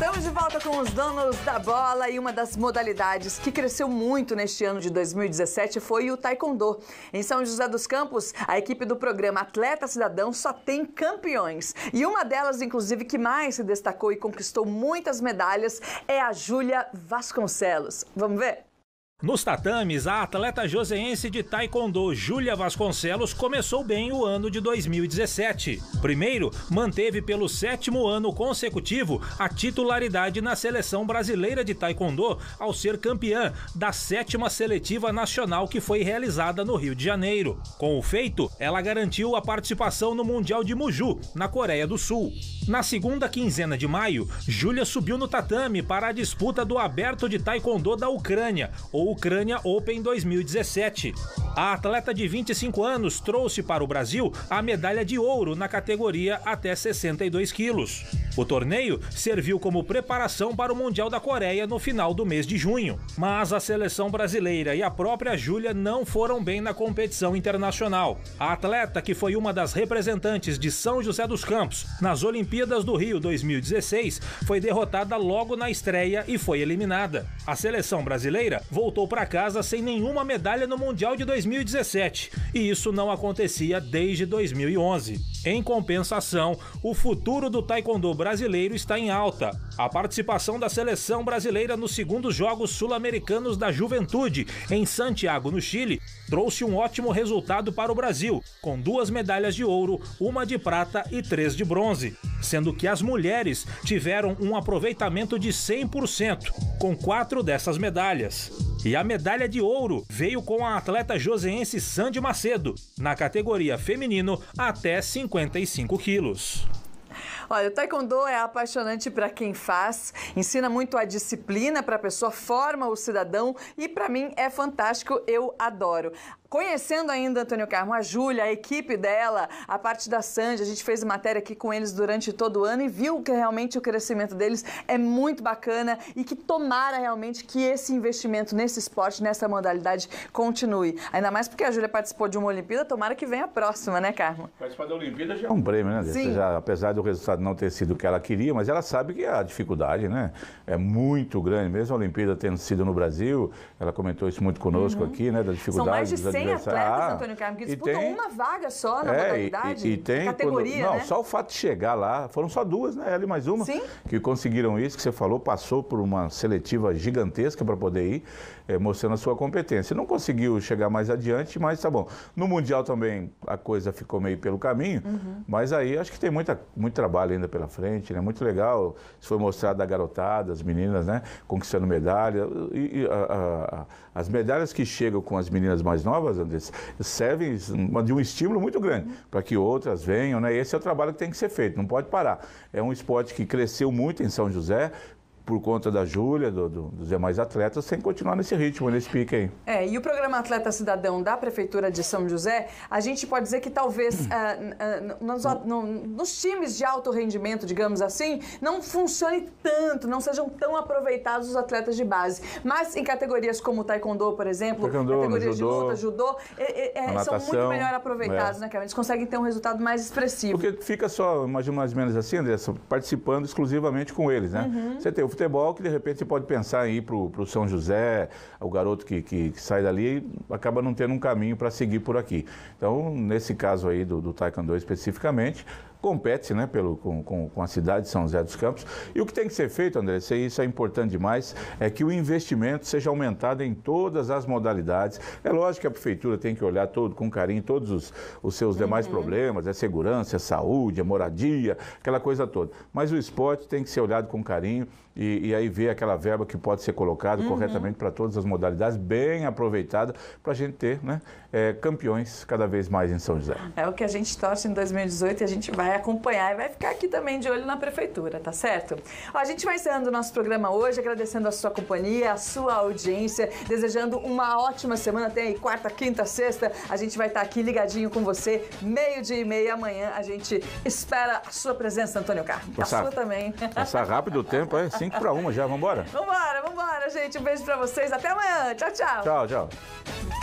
Estamos de volta com os donos da bola e uma das modalidades que cresceu muito neste ano de 2017 foi o taekwondo. Em São José dos Campos, a equipe do programa Atleta Cidadão só tem campeões. E uma delas, inclusive, que mais se destacou e conquistou muitas medalhas é a Júlia Vasconcelos. Vamos ver? Nos tatames, a atleta joseense de taekwondo Júlia Vasconcelos começou bem o ano de 2017. Primeiro, manteve pelo sétimo ano consecutivo a titularidade na seleção brasileira de taekwondo ao ser campeã da sétima seletiva nacional que foi realizada no Rio de Janeiro. Com o feito, ela garantiu a participação no Mundial de Muju, na Coreia do Sul. Na segunda quinzena de maio, Júlia subiu no tatame para a disputa do Aberto de Taekwondo da Ucrânia, ou Ucrânia Open 2017. A atleta de 25 anos trouxe para o Brasil a medalha de ouro na categoria até 62 quilos. O torneio serviu como preparação para o Mundial da Coreia no final do mês de junho. Mas a seleção brasileira e a própria Júlia não foram bem na competição internacional. A atleta, que foi uma das representantes de São José dos Campos nas Olimpíadas do Rio 2016, foi derrotada logo na estreia e foi eliminada. A seleção brasileira voltou voltou para casa sem nenhuma medalha no Mundial de 2017, e isso não acontecia desde 2011. Em compensação, o futuro do taekwondo brasileiro está em alta. A participação da seleção brasileira nos segundos Jogos Sul-Americanos da Juventude, em Santiago, no Chile, trouxe um ótimo resultado para o Brasil, com duas medalhas de ouro, uma de prata e três de bronze, sendo que as mulheres tiveram um aproveitamento de 100%, com quatro dessas medalhas. E a medalha de ouro veio com a atleta joseense Sandy Macedo, na categoria feminino até 55 quilos. Olha, o taekwondo é apaixonante para quem faz, ensina muito a disciplina para a pessoa, forma o cidadão e para mim é fantástico, eu adoro. Conhecendo ainda Antônio Carmo, a Júlia, a equipe dela, a parte da Sandy, a gente fez matéria aqui com eles durante todo o ano e viu que realmente o crescimento deles é muito bacana e que tomara realmente que esse investimento nesse esporte, nessa modalidade, continue. Ainda mais porque a Júlia participou de uma Olimpíada, tomara que venha a próxima, né, Carmo? Participar da Olimpíada já é um é prêmio, né? Sim. Já, apesar do resultado não ter sido o que ela queria, mas ela sabe que a dificuldade né, é muito grande, mesmo a Olimpíada tendo sido no Brasil, ela comentou isso muito conosco uhum. aqui, né, da dificuldade. São mais de 100 atletas, ah, Antônio Carmo, que disputam tem, uma vaga só na é, modalidade, e, e tem, categoria. Quando, não, né? só o fato de chegar lá, foram só duas, né, ela e mais uma, Sim. que conseguiram isso, que você falou, passou por uma seletiva gigantesca para poder ir, é, mostrando a sua competência. Não conseguiu chegar mais adiante, mas tá bom. No Mundial também a coisa ficou meio pelo caminho, uhum. mas aí acho que tem muita, muita trabalho ainda pela frente, né? Muito legal. Isso foi mostrado da garotada, as meninas, né? Conquistando medalha. E, e a, a, as medalhas que chegam com as meninas mais novas, Andressa, servem de um estímulo muito grande para que outras venham, né? esse é o trabalho que tem que ser feito, não pode parar. É um esporte que cresceu muito em São José, por conta da Júlia, do, do, dos demais atletas, sem continuar nesse ritmo, nesse pique aí. É, e o programa Atleta Cidadão da Prefeitura de São José, a gente pode dizer que talvez uh, uh, nos, no, nos, times de alto rendimento, digamos assim, não funcione tanto, não sejam tão aproveitados os atletas de base. Mas em categorias como Taekwondo, por exemplo, taekwondo, categorias judô, de luta, judô, é, é, natação, é, são muito melhor aproveitados, é. né, a Eles conseguem ter um resultado mais expressivo. Porque fica só, imagina mais ou menos assim, Andressa, participando exclusivamente com eles, né? Uhum. Você tem o futebol que de repente você pode pensar em ir para o São José, o garoto que, que, que, sai dali acaba não tendo um caminho para seguir por aqui. Então, nesse caso aí do, do Taekwondo especificamente, compete né, pelo, com, com, com, a cidade de São José dos Campos. E o que tem que ser feito, André, e isso é importante demais, é que o investimento seja aumentado em todas as modalidades. É lógico que a prefeitura tem que olhar todo com carinho todos os, os seus demais uhum. problemas, é segurança, é saúde, é moradia, aquela coisa toda. Mas o esporte tem que ser olhado com carinho e, e aí ver aquela verba que pode ser colocada uhum. corretamente para todas as modalidades, bem aproveitada, para a gente ter né, é, campeões cada vez mais em São José. É o que a gente torce em 2018 e a gente vai vai acompanhar e vai ficar aqui também de olho na prefeitura, tá certo? Ó, a gente vai encerrando o nosso programa hoje, agradecendo a sua companhia, a sua audiência, desejando uma ótima semana. Tem aí quarta, quinta, sexta. A gente vai estar tá aqui ligadinho com você, meio-dia e meia. Amanhã a gente espera a sua presença, Antônio Carlos. Passar, a sua também. Passar rápido o tempo, é cinco para uma já. Vambora? Vambora, vambora, gente. Um beijo para vocês. Até amanhã. Tchau, tchau. Tchau, tchau.